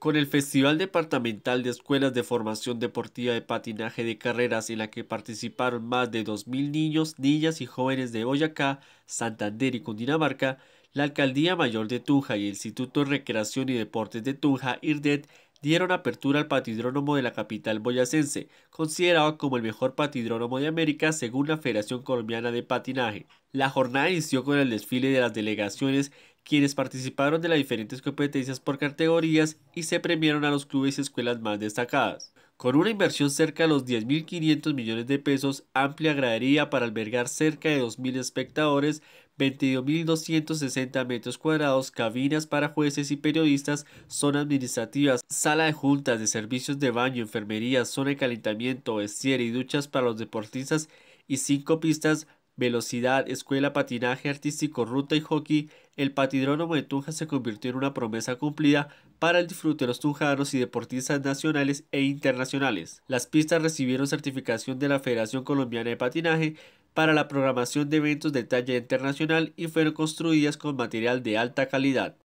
Con el Festival Departamental de Escuelas de Formación Deportiva de Patinaje de Carreras en la que participaron más de 2.000 niños, niñas y jóvenes de Boyacá, Santander y Cundinamarca, la Alcaldía Mayor de Tunja y el Instituto de Recreación y Deportes de Tunja, IRDET, dieron apertura al patidrónomo de la capital boyacense, considerado como el mejor patidrónomo de América según la Federación Colombiana de Patinaje. La jornada inició con el desfile de las delegaciones quienes participaron de las diferentes competencias por categorías y se premiaron a los clubes y escuelas más destacadas. Con una inversión cerca de los 10.500 millones de pesos, amplia gradería para albergar cerca de 2.000 espectadores, 22.260 metros cuadrados, cabinas para jueces y periodistas, zona administrativas, sala de juntas, de servicios de baño, enfermería, zona de calentamiento, vestiera y duchas para los deportistas y cinco pistas velocidad, escuela, patinaje artístico, ruta y hockey, el patidrónomo de Tunja se convirtió en una promesa cumplida para el disfrute de los tunjanos y deportistas nacionales e internacionales. Las pistas recibieron certificación de la Federación Colombiana de Patinaje para la programación de eventos de talla internacional y fueron construidas con material de alta calidad.